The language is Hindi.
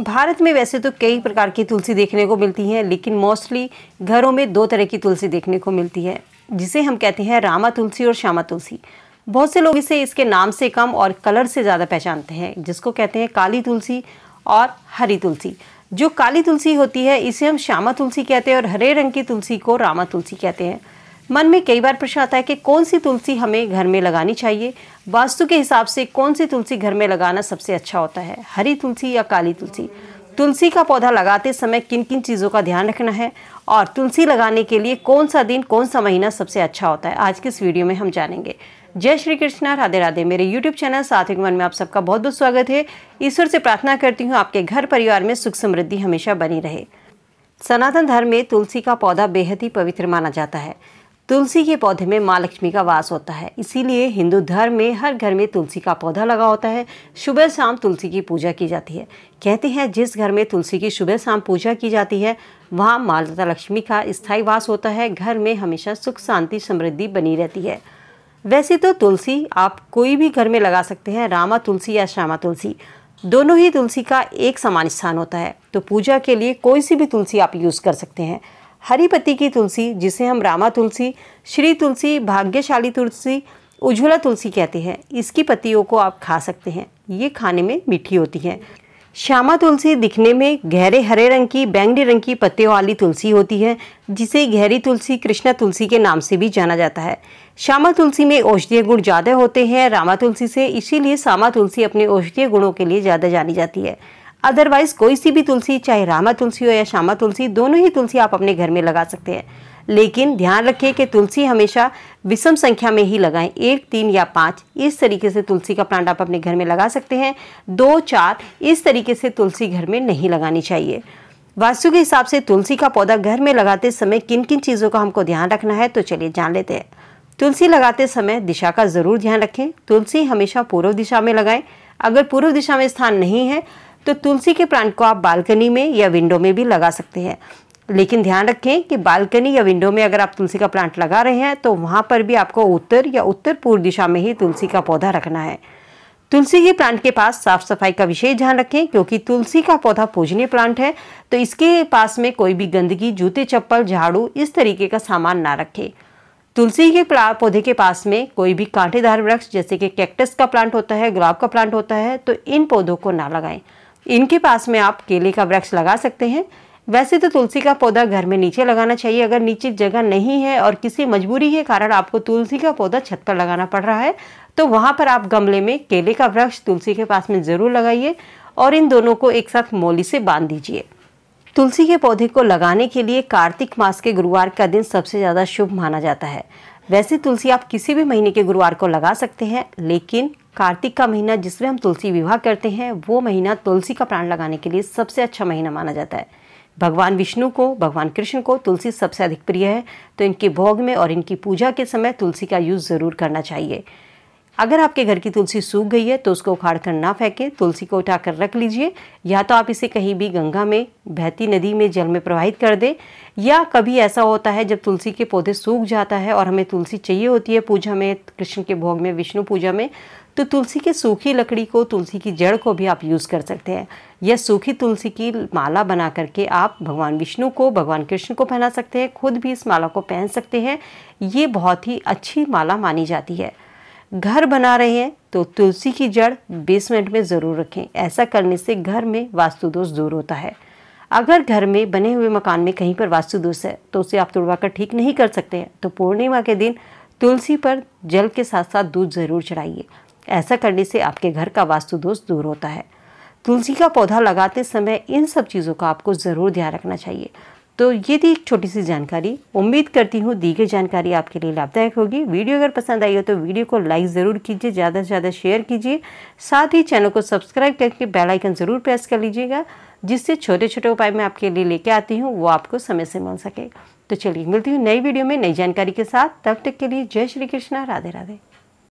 भारत में वैसे तो कई प्रकार की तुलसी देखने को मिलती है लेकिन मोस्टली घरों में दो तरह की तुलसी देखने को मिलती है जिसे हम कहते हैं रामा तुलसी और श्यामा तुलसी बहुत से लोग इसे इसके नाम से कम और कलर से ज़्यादा पहचानते हैं जिसको कहते हैं काली तुलसी और हरी तुलसी जो काली तुलसी होती है इसे हम श्यामा तुलसी कहते हैं और हरे रंग की तुलसी को रामा तुलसी कहते हैं मन में कई बार प्रश्न आता है कि कौन सी तुलसी हमें घर में लगानी चाहिए वास्तु के हिसाब से कौन सी तुलसी घर में लगाना सबसे अच्छा होता है हरी तुलसी या काली तुलसी तुलसी का पौधा लगाते समय किन किन चीज़ों का ध्यान रखना है और तुलसी लगाने के लिए कौन सा दिन कौन सा महीना सबसे अच्छा होता है आज के इस वीडियो में हम जानेंगे जय श्री कृष्णा राधे राधे मेरे YouTube चैनल सात्विक मन में आप सबका बहुत बहुत स्वागत है ईश्वर से प्रार्थना करती हूँ आपके घर परिवार में सुख समृद्धि हमेशा बनी रहे सनातन धर्म में तुलसी का पौधा बेहद ही पवित्र माना जाता है तुलसी के पौधे में माँ लक्ष्मी का वास होता है इसीलिए हिंदू धर्म में हर घर में तुलसी का पौधा लगा होता है सुबह शाम तुलसी की पूजा की जाती है कहते हैं जिस घर में तुलसी की सुबह शाम पूजा की जाती है वहाँ माता लक्ष्मी का स्थायी वास होता है घर में हमेशा सुख शांति समृद्धि बनी रहती है वैसे तो तुलसी आप कोई भी घर में लगा सकते हैं रामा तुलसी या श्यामा तुलसी दोनों ही तुलसी का एक समान स्थान होता है तो पूजा के लिए कोई सी भी तुलसी आप यूज़ कर सकते हैं हरी पत्ती की तुलसी जिसे हम रामा तुलसी श्री तुलसी भाग्यशाली तुलसी उज्ज्वला तुलसी कहते हैं इसकी पत्तियों को आप खा सकते हैं ये खाने में मीठी होती है श्यामा तुलसी दिखने में गहरे हरे रंग की बैंगनी रंग की पत्तियों वाली तुलसी होती है जिसे गहरी तुलसी कृष्णा तुलसी के नाम से भी जाना जाता है श्यामा तुलसी में औषधीय गुण ज़्यादा होते हैं रामा तुलसी से इसीलिए श्यामा तुलसी अपने औषधीय गुणों के लिए ज़्यादा जानी जाती है अदरवाइज कोई सी भी तुलसी चाहे रामा तुलसी हो या श्यामा तुलसी दोनों ही तुलसी आप अपने घर में लगा सकते हैं लेकिन ध्यान रखिए कि तुलसी हमेशा विषम संख्या में ही लगाएं एक तीन या पाँच इस तरीके से तुलसी का प्लांट आप अपने घर में लगा सकते हैं दो चार इस तरीके से तुलसी घर में नहीं लगानी चाहिए वास्तु के हिसाब से तुलसी का पौधा घर में लगाते समय किन किन चीज़ों का हमको ध्यान रखना है तो चलिए जान लेते हैं तुलसी लगाते समय दिशा का ज़रूर ध्यान रखें तुलसी हमेशा पूर्व दिशा में लगाएं अगर पूर्व दिशा में स्थान नहीं है तो तुलसी के प्लांट को आप बालकनी में या विंडो में भी लगा सकते हैं लेकिन ध्यान रखें कि बालकनी या विंडो में अगर आप तुलसी का प्लांट लगा रहे हैं तो वहाँ पर भी आपको उत्तर या उत्तर पूर्व दिशा में ही तुलसी का पौधा रखना है तुलसी के प्लांट के पास साफ सफाई का विशेष ध्यान रखें क्योंकि तुलसी का पौधा पूजनीय प्लांट है तो इसके पास में कोई भी गंदगी जूते चप्पल झाड़ू इस तरीके का सामान ना रखें तुलसी के पौधे के पास में कोई भी कांटेदार वृक्ष जैसे कि कैक्टस का प्लांट होता है गुलाब का प्लांट होता है तो इन पौधों को ना लगाएं इनके पास में आप केले का वृक्ष लगा सकते हैं वैसे तो तुलसी का पौधा घर में नीचे लगाना चाहिए अगर नीचे जगह नहीं है और किसी मजबूरी के कारण आपको तुलसी का पौधा छत पर लगाना पड़ रहा है तो वहाँ पर आप गमले में केले का वृक्ष तुलसी के पास में ज़रूर लगाइए और इन दोनों को एक साथ मोली से बांध दीजिए तुलसी के पौधे को लगाने के लिए कार्तिक मास के गुरुवार का दिन सबसे ज़्यादा शुभ माना जाता है वैसे तुलसी आप किसी भी महीने के गुरुवार को लगा सकते हैं लेकिन कार्तिक का महीना जिसमें हम तुलसी विवाह करते हैं वो महीना तुलसी का प्राण लगाने के लिए सबसे अच्छा महीना माना जाता है भगवान विष्णु को भगवान कृष्ण को तुलसी सबसे अधिक प्रिय है तो इनके भोग में और इनकी पूजा के समय तुलसी का यूज़ ज़रूर करना चाहिए अगर आपके घर की तुलसी सूख गई है तो उसको उखाड़ कर ना फेंकें तुलसी को उठा कर रख लीजिए या तो आप इसे कहीं भी गंगा में बहती नदी में जल में प्रवाहित कर दें या कभी ऐसा होता है जब तुलसी के पौधे सूख जाता है और हमें तुलसी चाहिए होती है पूजा में कृष्ण के भोग में विष्णु पूजा में तो तुलसी की सूखी लकड़ी को तुलसी की जड़ को भी आप यूज़ कर सकते हैं यह सूखी तुलसी की माला बना करके आप भगवान विष्णु को भगवान कृष्ण को पहना सकते हैं खुद भी इस माला को पहन सकते हैं ये बहुत ही अच्छी माला मानी जाती है घर बना रहे हैं तो तुलसी की जड़ बेसमेंट में ज़रूर रखें ऐसा करने से घर में वास्तुदोष दूर होता है अगर घर में बने हुए मकान में कहीं पर वास्तुदोष है तो उसे आप तुड़वा कर ठीक नहीं कर सकते हैं तो पूर्णिमा के दिन तुलसी पर जल के साथ साथ दूध ज़रूर चढ़ाइए ऐसा करने से आपके घर का वास्तुदोष दूर होता है तुलसी का पौधा लगाते समय इन सब चीज़ों का आपको ज़रूर ध्यान रखना चाहिए तो ये थी एक छोटी सी जानकारी उम्मीद करती हूँ दी गई जानकारी आपके लिए लाभदायक होगी वीडियो अगर पसंद आई हो तो वीडियो को लाइक ज़रूर कीजिए ज़्यादा से ज़्यादा शेयर कीजिए साथ ही चैनल को सब्सक्राइब करके बेल आइकन ज़रूर प्रेस कर लीजिएगा जिससे छोटे छोटे उपाय मैं आपके लिए लेके आती हूँ वो आपको समय से मिल सके तो चलिए मिलती हूँ नई वीडियो में नई जानकारी के साथ तब तक के लिए जय श्री कृष्णा राधे राधे